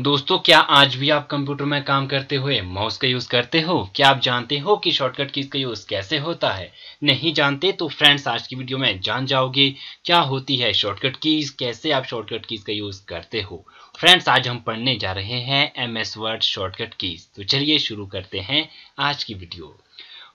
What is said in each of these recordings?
दोस्तों क्या आज भी आप कंप्यूटर में काम करते हुए माउस का यूज़ करते हो क्या आप जानते हो कि शॉर्टकट कीज का यूज़ कैसे होता है नहीं जानते तो फ्रेंड्स आज की वीडियो में जान जाओगे क्या होती है शॉर्टकट कीज कैसे आप शॉर्टकट कीज का यूज़ करते हो फ्रेंड्स आज हम पढ़ने जा रहे हैं M S Word shortcut keys तो चलिए शुरू करते हैं आज की वीडियो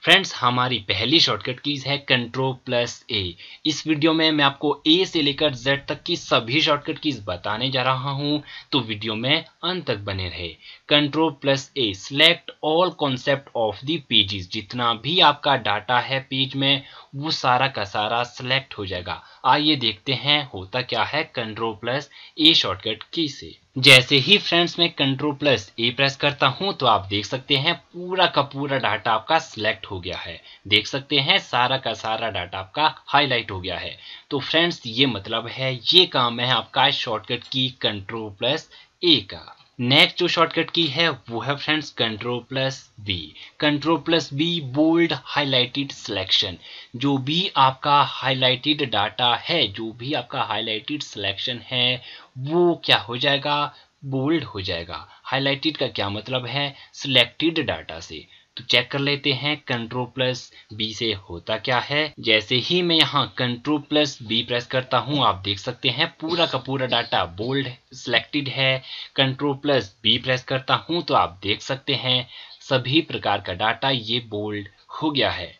फ्रेंड्स हमारी पहली शॉर्टकट कीज है कंट्रोल प्लस ए इस वीडियो में मैं आपको ए से लेकर जेड तक की सभी शॉर्टकट कीज बताने जा रहा हूं तो वीडियो में अंत तक बने रहे control plus A select all concept of the pages जितना भी आपका डाटा है पेज में वो सारा का सारा सिलेक्ट हो जाएगा आइए देखते हैं होता क्या है कंट्रोल प्लस ए शॉर्टकट की से जैसे ही फ्रेंड्स मैं कंट्रोल प्लस ए प्रेस करता हूं तो आप देख सकते हैं पूरा का पूरा डाटा आपका सिलेक्ट हो गया है देख सकते हैं सारा का सारा डाटा आपका हाईलाइट हो गया है तो फ्रेंड्स ये मतलब है ये काम है आपका शॉर्टकट की कंट्रोल प्लस ए का नेक्स्ट जो शॉर्टकट की है वो है friends control plus B control plus B bold highlighted selection जो भी आपका हाईलाइटेड डाटा है जो भी आपका हाईलाइटेड सिलेक्शन है वो क्या हो जाएगा बोल्ड हो जाएगा हाईलाइटेड का क्या मतलब है सिलेक्टेड डाटा से तो चेक कर लेते हैं कंट्रोल प्लस बी से होता क्या है जैसे ही मैं यहाँ कंट्रोल प्लस बी प्रेस करता हूँ आप देख सकते हैं पूरा का पूरा डाटा बोल्ड सिलेक्टेड है कंट्रोल प्लस बी प्रेस करता हूँ तो आप देख सकते हैं सभी प्रकार का डाटा ये बोल्ड हो गया है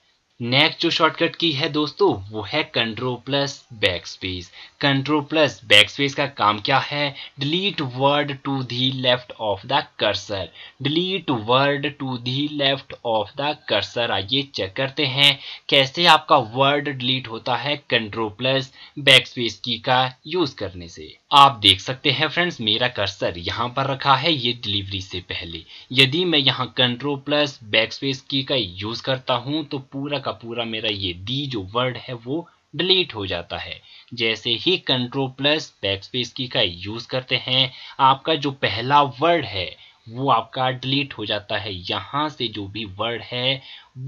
नेक्स्ट जो शॉर्टकट की है दोस्तों वो है control plus backspace control plus backspace का काम क्या है delete word to the left of the cursor delete word to the left of the cursor आइए चेक करते हैं कैसे आपका वर्ड डिलीट होता है control plus backspace key का यूज करने से आप देख सकते हैं फ्रेंड्स मेरा कर्सर यहाँ पर रखा है ये डिलीवरी से पहले यदि मैं यहाँ control plus backspace key का यूज करता हूँ तो पूरा का पूरा मेरा ये दी जो वर्ड है वो डिलीट हो जाता है जैसे ही control plus backspace key का यूज़ करते हैं आपका जो पहला वर्ड है वो आपका डिलीट हो जाता है यहाँ से जो भी वर्ड है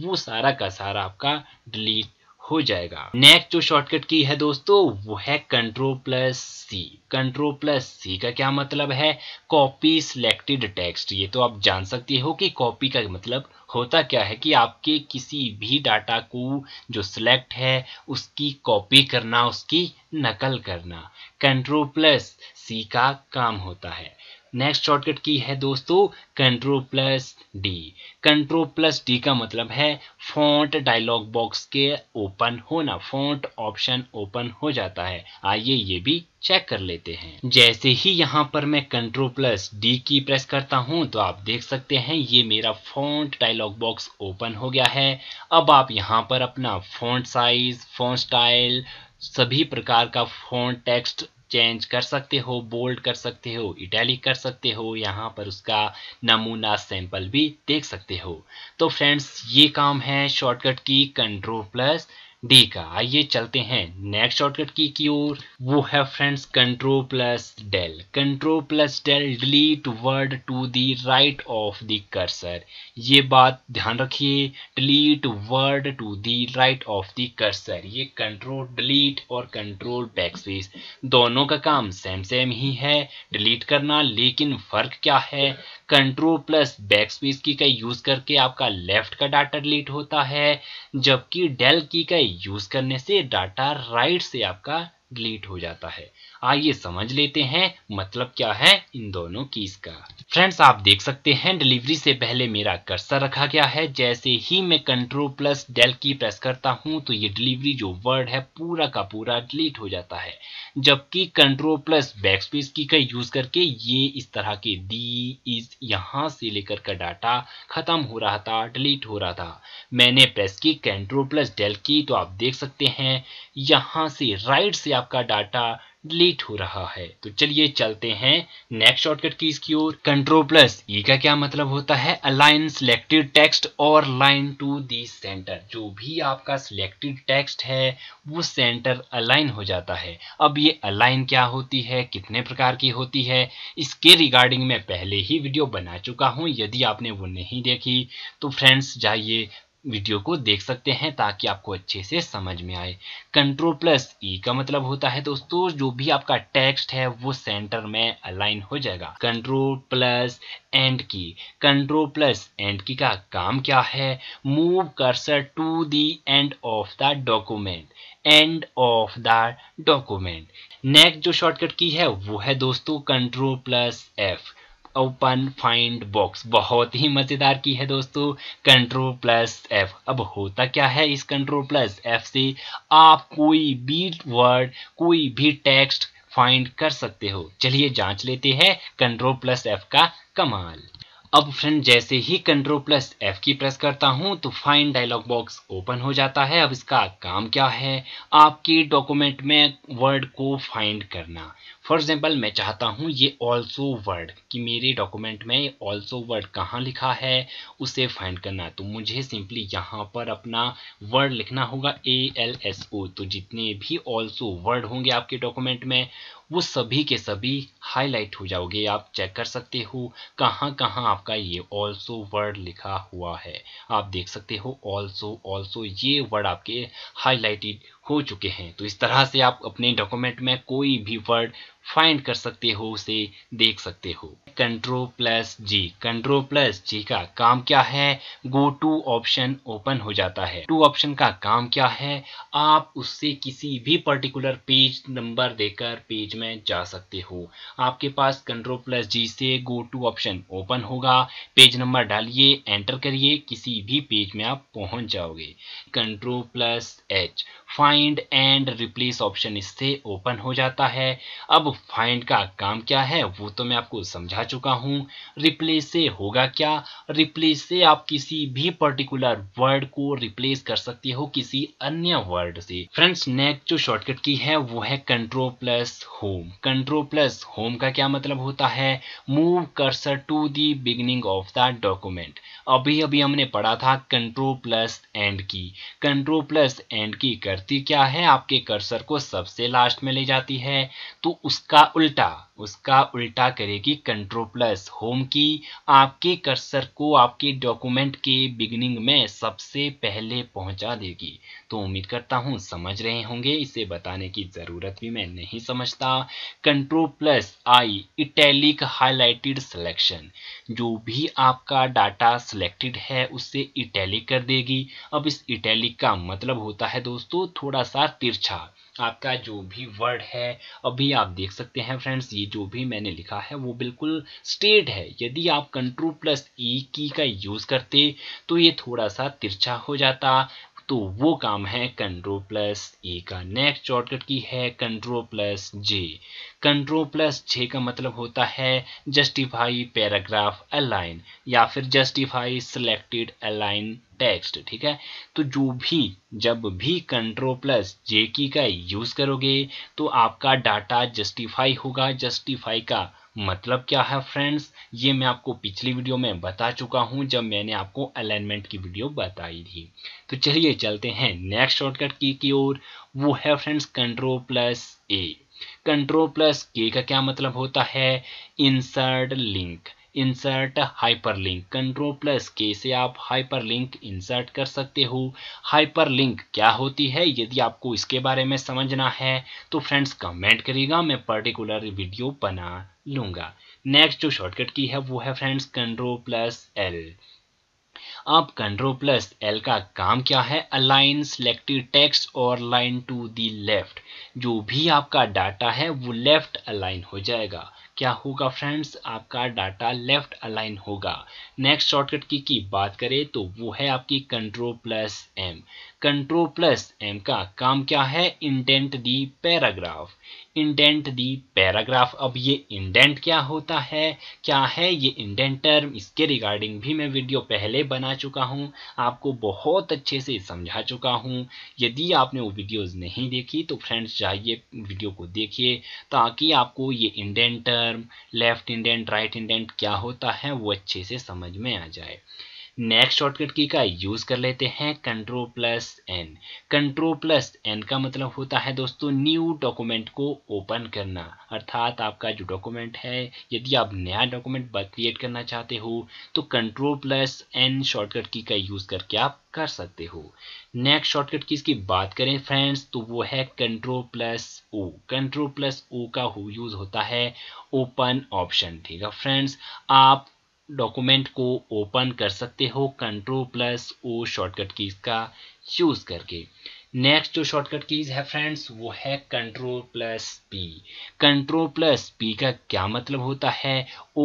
वो सारा का सारा आपका डिलीट हो जाएगा नेक्स्ट जो शॉर्टकट की है दोस्तों वो है control plus C control plus C का क्या मतलब है कॉपी सिलेक्टेड टेक्स्ट ये तो आप जान सकते हो कि कॉपी का मतलब होता क्या है कि आपके किसी भी डाटा को जो सिलेक्ट है उसकी कॉपी करना उसकी नकल करना कंट्रोल प्लस सी का काम होता है नेक्स्ट शॉर्टकट की है दोस्तों control plus D control plus D का मतलब है फॉन्ट डायलॉग बॉक्स के ओपन होना फॉन्ट ऑप्शन ओपन हो जाता है आइए ये भी चेक कर लेते हैं जैसे ही यहाँ पर मैं control plus D key press करता हूँ तो आप देख सकते हैं ये मेरा फॉन्ट डायलॉग बॉक्स ओपन हो गया है अब आप यहाँ पर अपना फॉन्ट साइज फॉन्ट स्टाइल सभी प्रकार का फॉन्ट टेक्स्ट चेंज कर सकते हो बोल्ड कर सकते हो इटैलिक कर सकते हो यहाँ पर उसका नमूना सैंपल भी देख सकते हो तो फ्रेंड्स ये काम है शॉर्टकट की कंट्रोल प्लस डी का आइए चलते हैं नेक्स्ट शॉर्टकट की की ओर वो है friends control plus del control plus del delete word to the right of the cursor ये बात ध्यान रखिए delete word to the right of the cursor ये कंट्रोल डिलीट और कंट्रोल बैकस्पेस दोनों का काम सेम सेम ही है डिलीट करना लेकिन फर्क क्या है कंट्रोल प्लस बैकस्पेस की का यूज करके आपका लेफ्ट का डाटा डिलीट होता है जबकि डेल की का यूज करने से डाटा राइट से आपका डिलीट हो जाता है आइए समझ लेते हैं मतलब क्या है इन दोनों कीज का फ्रेंड्स आप देख सकते हैं डिलीवरी से पहले मेरा कर्सर रखा गया है जैसे ही मैं control plus del key press करता हूं तो ये डिलीवरी जो वर्ड है पूरा का पूरा डिलीट हो जाता है जबकि control plus backspace key का यूज करके ये इस तरह के दी इज यहां से लेकर का डाटा खत्म हो रहा था डिलीट हो रहा था मैंने प्रेस की कंट्रोल प्लस डेल की तो आप देख सकते हैं यहां से राइट से आपका डाटा डिलीट हो रहा है तो चलिए चलते हैं नेक्स्ट शॉर्टकट कीज की ओर कंट्रोल प्लस ये का क्या मतलब होता है अलाइन सिलेक्टेड टेक्स्ट और लाइन टू दी सेंटर जो भी आपका सिलेक्टेड टेक्स्ट है वो सेंटर अलाइन हो जाता है अब ये अलाइन क्या होती है कितने प्रकार की होती है इसके रिगार्डिंग मैं पहले ही वीडियो बना चुका हूँ यदि आपने वो नहीं देखी तो फ्रेंड्स जाइए वीडियो को देख सकते हैं ताकि आपको अच्छे से समझ में आए कंट्रोल प्लस ई का मतलब होता है दोस्तों जो भी आपका टेक्स्ट है वो सेंटर में अलाइन हो जाएगा control plus end key control plus end key का काम क्या है move cursor to the end of the document end of the document next जो शॉर्टकट की है वो है दोस्तों control plus F open find box बहुत ही मज़ेदार की है दोस्तों कंट्रोल प्लस एफ अब होता क्या है इस कंट्रोल प्लस एफ से आप कोई भी वर्ड कोई भी टेक्स्ट फाइंड कर सकते हो चलिए जांच लेते हैं कंट्रोल प्लस एफ का कमाल अब फ्रेंड जैसे ही control plus F key press करता हूं तो फाइन डायलॉग बॉक्स ओपन हो जाता है अब इसका काम क्या है आपकी डॉक्यूमेंट में वर्ड को फाइंड करना फॉर एग्जाम्पल मैं चाहता हूं ये ऑल्सो वर्ड कि मेरे डॉक्यूमेंट में ऑल्सो वर्ड कहाँ लिखा है उसे फाइंड करना तो मुझे सिंपली यहाँ पर अपना वर्ड लिखना होगा ए एल एस ओ तो जितने भी ऑल्सो वर्ड होंगे आपके डॉक्यूमेंट में वो सभी के सभी हाईलाइट हो जाओगे आप चेक कर सकते हो कहाँ कहाँ आपका ये ऑल्सो वर्ड लिखा हुआ है आप देख सकते हो ऑल्सो ऑल्सो ये वर्ड आपके हाईलाइटेड हो चुके हैं तो इस तरह से आप अपने डॉक्यूमेंट में कोई भी वर्ड फाइंड कर सकते हो उसे देख सकते हो control plus G control plus G का काम क्या है गो टू ऑप्शन ओपन हो जाता है टू ऑप्शन का काम क्या है आप उससे किसी भी पर्टिकुलर पेज नंबर देकर पेज में जा सकते हो आपके पास कंट्रोल प्लस जी से गो टू ऑप्शन ओपन होगा पेज नंबर डालिए एंटर करिए किसी भी पेज में आप पहुंच जाओगे control plus H find and replace option इससे ओपन हो जाता है अब फाइंड का काम क्या है वो तो मैं आपको समझा चुका हूँ रिप्लेस से होगा क्या रिप्लेस से आप किसी भी पर्टिकुलर वर्ड को रिप्लेस कर सकते हो किसी अन्य वर्ड से फ्रेंड्स नेक्स्ट जो शॉर्टकट की है वो है control plus home control plus home का क्या मतलब होता है move cursor to the beginning of the document अभी अभी हमने पढ़ा था control plus end key control plus end key करती क्या है आपके कर्सर को सबसे लास्ट में ले जाती है तो उस उसका उल्टा उसका उल्टा करेगी कंट्रोल प्लस होम की आपके कर्सर को आपके डॉक्यूमेंट के बिगिनिंग में सबसे पहले पहुंचा देगी तो उम्मीद करता हूं समझ रहे होंगे इसे बताने की ज़रूरत भी मैं नहीं समझता control plus I italic highlighted selection जो भी आपका डाटा सिलेक्टेड है उसे इटैलिक कर देगी अब इस इटैलिक का मतलब होता है दोस्तों थोड़ा सा तिरछा आपका जो भी वर्ड है अभी आप देख सकते हैं फ्रेंड्स ये जो भी मैंने लिखा है वो बिल्कुल स्टेट है यदि आप कंट्रोल प्लस ई की का यूज़ करते तो ये थोड़ा सा तिरछा हो जाता तो वो काम है कंट्रोल प्लस ए का नेक्स्ट शॉर्टकट की है control plus J control plus J का मतलब होता है जस्टिफाई पैराग्राफ अलाइन या फिर जस्टिफाई सिलेक्टेड अलाइन टेक्स्ट ठीक है तो जो भी जब भी कंट्रोल प्लस जे की का यूज करोगे तो आपका डाटा जस्टिफाई होगा जस्टिफाई का मतलब क्या है फ्रेंड्स ये मैं आपको पिछली वीडियो में बता चुका हूँ जब मैंने आपको अलाइनमेंट की वीडियो बताई थी तो चलिए चलते हैं नेक्स्ट शॉर्टकट की की ओर वो है friends control plus A control plus K का क्या मतलब होता है insert link insert hyperlink control plus K से आप हाइपरलिंक इंसर्ट कर सकते हो हाइपरलिंक क्या होती है यदि आपको इसके बारे में समझना है तो फ्रेंड्स कमेंट करिएगा मैं पर्टिकुलर वीडियो बना लूंगा नेक्स्ट जो शॉर्टकट की है वो है फ्रेंड्स कंट्रोल प्लस एल अब कंट्रोल प्लस एल का काम क्या है अलाइन सिलेक्टेड टेक्स्ट और लाइन टू दी लेफ्ट जो भी आपका डाटा है वो लेफ्ट अलाइन हो जाएगा क्या होगा फ्रेंड्स आपका डाटा लेफ्ट अलाइन होगा नेक्स्ट शॉर्टकट की की बात करें तो वो है आपकी control plus M control plus M का काम क्या है indent the paragraph indent the paragraph अब ये इंडेंट क्या होता है क्या है ये इंडेंट टर्म इसके रिगार्डिंग भी मैं वीडियो पहले बना चुका हूँ आपको बहुत अच्छे से समझा चुका हूँ यदि आपने वो वीडियोस नहीं देखी तो फ्रेंड्स जाइए वीडियो को देखिए ताकि आपको ये indent term left indent right indent क्या होता है वो अच्छे से समझ में आ जाए नेक्स्ट शॉर्टकट की का यूज कर लेते हैं control plus N control plus N का मतलब होता है दोस्तों न्यू डॉक्यूमेंट को ओपन करना अर्थात आपका जो डॉक्यूमेंट है यदि आप नया डॉक्यूमेंट क्रिएट करना चाहते हो तो कंट्रोल प्लस एन शॉर्टकट की का यूज करके आप कर सकते हो नेक्स्ट शॉर्टकट की इसकी बात करें फ्रेंड्स तो वो है control plus O control plus O का यूज होता है ओपन ऑप्शन ठीक है फ्रेंड्स आप डॉक्यूमेंट को ओपन कर सकते हो control plus O shortcut keys का यूज करके नेक्स्ट जो शॉर्टकट कीज है फ्रेंड्स वो है control plus P control plus P का क्या मतलब होता है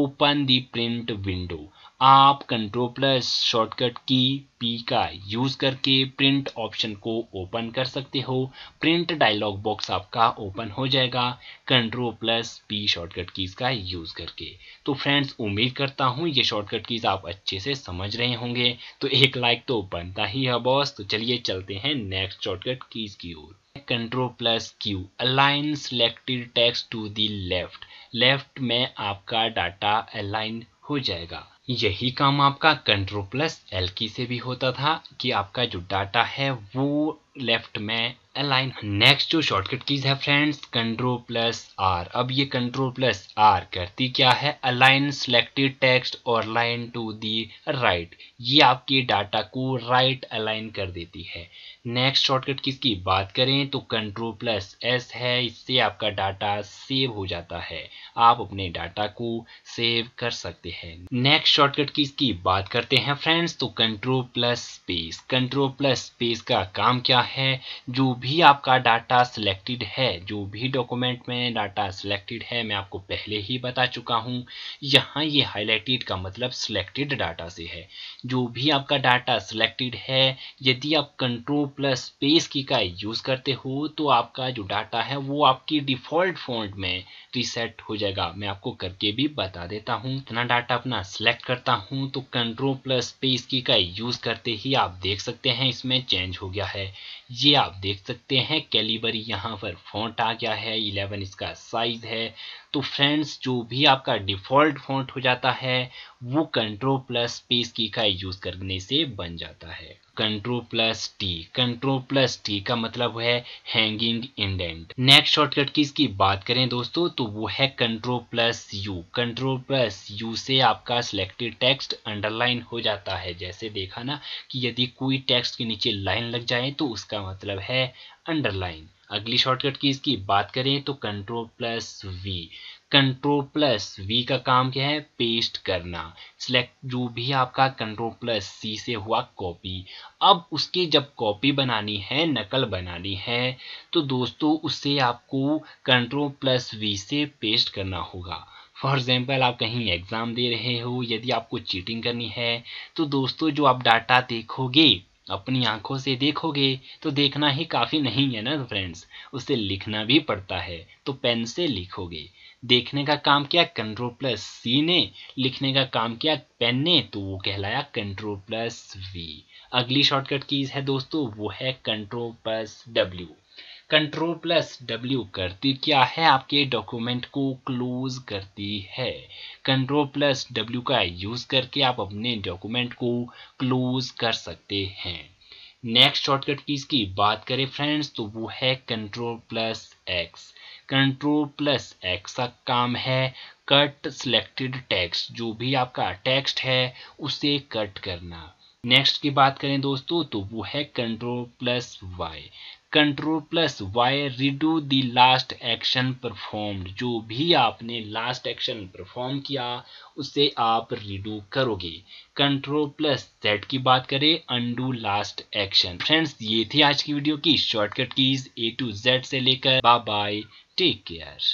ओपन दी प्रिंट विंडो आप control plus shortcut key P का यूज करके प्रिंट ऑप्शन को ओपन कर सकते हो प्रिंट डायलॉग बॉक्स आपका ओपन हो जाएगा control plus P shortcut keys का यूज करके तो फ्रेंड्स उम्मीद करता हूँ ये शॉर्टकट कीज आप अच्छे से समझ रहे होंगे तो एक लाइक तो बनता ही है बॉस तो चलिए चलते हैं नेक्स्ट शॉर्टकट कीज की ओर control plus Q align selected text to the left left में आपका डाटा अलाइन हो जाएगा यही काम आपका कंट्रोल प्लस एल की से भी होता था कि आपका जो डाटा है वो लेफ़्ट में अलाइन नेक्स्ट जो शॉर्टकट कीज है फ्रेंड्स कंट्रोल प्लस आर अब ये कंट्रोल प्लस आर करती क्या है अलाइन सिलेक्टेड टेक्स्ट और लाइन टू दी राइट ये आपके डाटा को राइट right अलाइन कर देती है नेक्स्ट शॉर्टकट कीज की बात करें तो कंट्रोल प्लस एस है इससे आपका डाटा सेव हो जाता है आप अपने डाटा को सेव कर सकते हैं नेक्स्ट शॉर्टकट कीज की बात करते हैं फ्रेंड्स तो control plus space control plus space का काम क्या है जो भी आपका डाटा सिलेक्टेड है जो भी डॉक्यूमेंट में डाटा सिलेक्टेड है मैं आपको पहले ही बता चुका हूँ यहाँ ये हाईलाइटेड का मतलब सिलेक्टेड डाटा से है जो भी आपका डाटा सिलेक्टेड है यदि आप कंट्रोल प्लस स्पेस की का यूज़ करते हो तो आपका जो डाटा है वो आपकी डिफ़ॉल्ट फॉन्ट में रिसेट हो जाएगा मैं आपको करके भी बता देता हूँ इतना डाटा अपना सिलेक्ट करता हूँ तो कंट्रोल प्लस स्पेस की का यूज़ करते ही आप देख सकते हैं इसमें चेंज हो गया है ये आप देख सकते हैं कैलिबर यहाँ पर फॉन्ट आ गया है 11 इसका साइज है तो फ्रेंड्स जो भी आपका डिफ़ॉल्ट फॉन्ट हो जाता है वो कंट्रोल प्लस स्पेस की का यूज़ करने से बन जाता है control plus T control plus T का मतलब है हैंगिंग इंडेंट नेक्स्ट शॉर्टकट की इसकी बात करें दोस्तों तो वो है control plus U control plus U से आपका सिलेक्टेड टेक्स्ट अंडरलाइन हो जाता है जैसे देखा ना कि यदि कोई टेक्स्ट के नीचे लाइन लग जाए तो उसका मतलब है अंडरलाइन अगली शॉर्टकट की इसकी बात करें तो control plus V control plus V का काम क्या है पेस्ट करना सिलेक्ट जो भी आपका कंट्रोल प्लस सी से हुआ कॉपी अब उसकी जब कॉपी बनानी है नकल बनानी है तो दोस्तों उससे आपको कंट्रोल प्लस वी से पेस्ट करना होगा फॉर एग्ज़ाम्पल आप कहीं एग्ज़ाम दे रहे हो यदि आपको चीटिंग करनी है तो दोस्तों जो आप डाटा देखोगे अपनी आंखों से देखोगे तो देखना ही काफ़ी नहीं है ना फ्रेंड्स उसे लिखना भी पड़ता है तो पेन से लिखोगे देखने का काम किया कंट्रोल प्लस सी ने लिखने का काम किया पेन ने तो वो कहलाया कंट्रोल प्लस वी अगली शॉर्टकट कीज है दोस्तों वो है control plus W control plus W करती क्या है आपके डॉक्यूमेंट को क्लोज करती है कंट्रोल प्लस डब्ल्यू का यूज़ करके आप अपने डॉक्यूमेंट को क्लोज कर सकते हैं नेक्स्ट शॉर्टकट की की बात करें फ्रेंड्स तो वो है control plus X control plus X का काम है कट सिलेक्टेड टेक्स्ट जो भी आपका टेक्स्ट है उसे कट करना नेक्स्ट की बात करें दोस्तों तो वो है control plus Y control plus Y redo the last action performed जो भी आपने लास्ट एक्शन परफॉर्म किया उसे आप रिडू करोगे कंट्रोल प्लस जेड की बात करें अंडू लास्ट एक्शन फ्रेंड्स ये थी आज की वीडियो की shortcut keys A to Z से लेकर बाय बाय टेक केयर